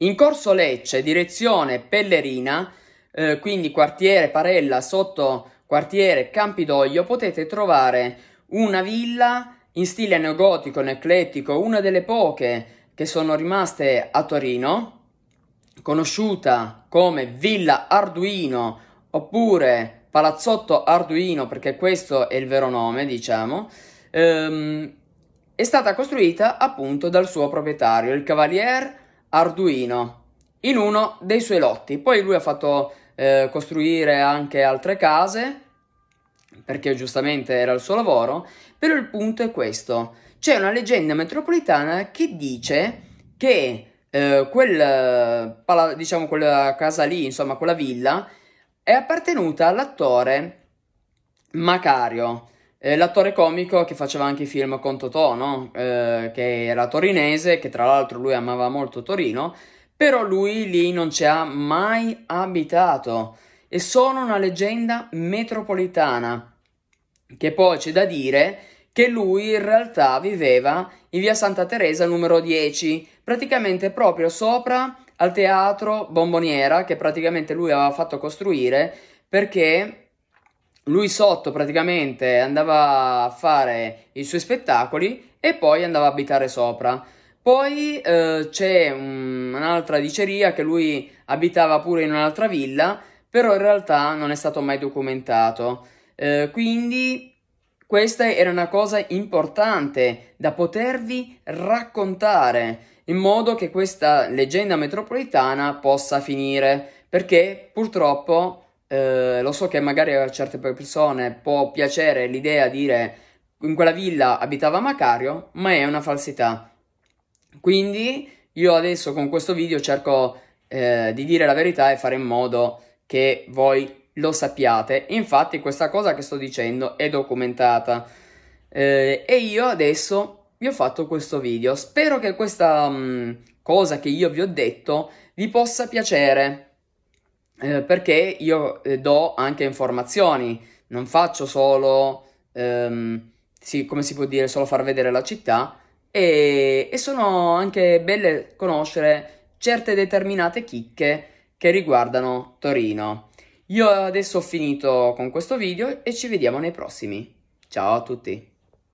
In corso Lecce, direzione Pellerina, eh, quindi quartiere Parella sotto quartiere Campidoglio, potete trovare una villa in stile neogotico, neoclettico, una delle poche che sono rimaste a Torino, conosciuta come Villa Arduino oppure Palazzotto Arduino, perché questo è il vero nome, diciamo, ehm, è stata costruita appunto dal suo proprietario, il cavalier Arduino in uno dei suoi lotti. Poi lui ha fatto eh, costruire anche altre case perché giustamente era il suo lavoro, però il punto è questo. C'è una leggenda metropolitana che dice che eh, quel, pala, diciamo, quella casa lì, insomma, quella villa, è appartenuta all'attore Macario. Eh, l'attore comico che faceva anche i film con Totò, no? eh, che era torinese, che tra l'altro lui amava molto Torino, però lui lì non ci ha mai abitato. È solo una leggenda metropolitana. Che poi c'è da dire che lui in realtà viveva in via Santa Teresa numero 10, praticamente proprio sopra al teatro Bomboniera che praticamente lui aveva fatto costruire perché lui sotto praticamente andava a fare i suoi spettacoli e poi andava a abitare sopra. Poi eh, c'è un, un'altra diceria che lui abitava pure in un'altra villa, però in realtà non è stato mai documentato. Eh, quindi questa era una cosa importante da potervi raccontare in modo che questa leggenda metropolitana possa finire, perché purtroppo eh, lo so che magari a certe persone può piacere l'idea di dire in quella villa abitava Macario, ma è una falsità. Quindi io adesso con questo video cerco eh, di dire la verità e fare in modo che voi lo sappiate. Infatti questa cosa che sto dicendo è documentata. Eh, e io adesso vi ho fatto questo video. Spero che questa mh, mm, cosa che io vi ho detto vi possa piacere eh, perché io eh, do anche informazioni, non faccio solo, ehm, sì, come si può dire, solo far vedere la città e, e sono anche belle conoscere certe determinate chicche che riguardano Torino. Io adesso ho finito con questo video e ci vediamo nei prossimi. Ciao a tutti!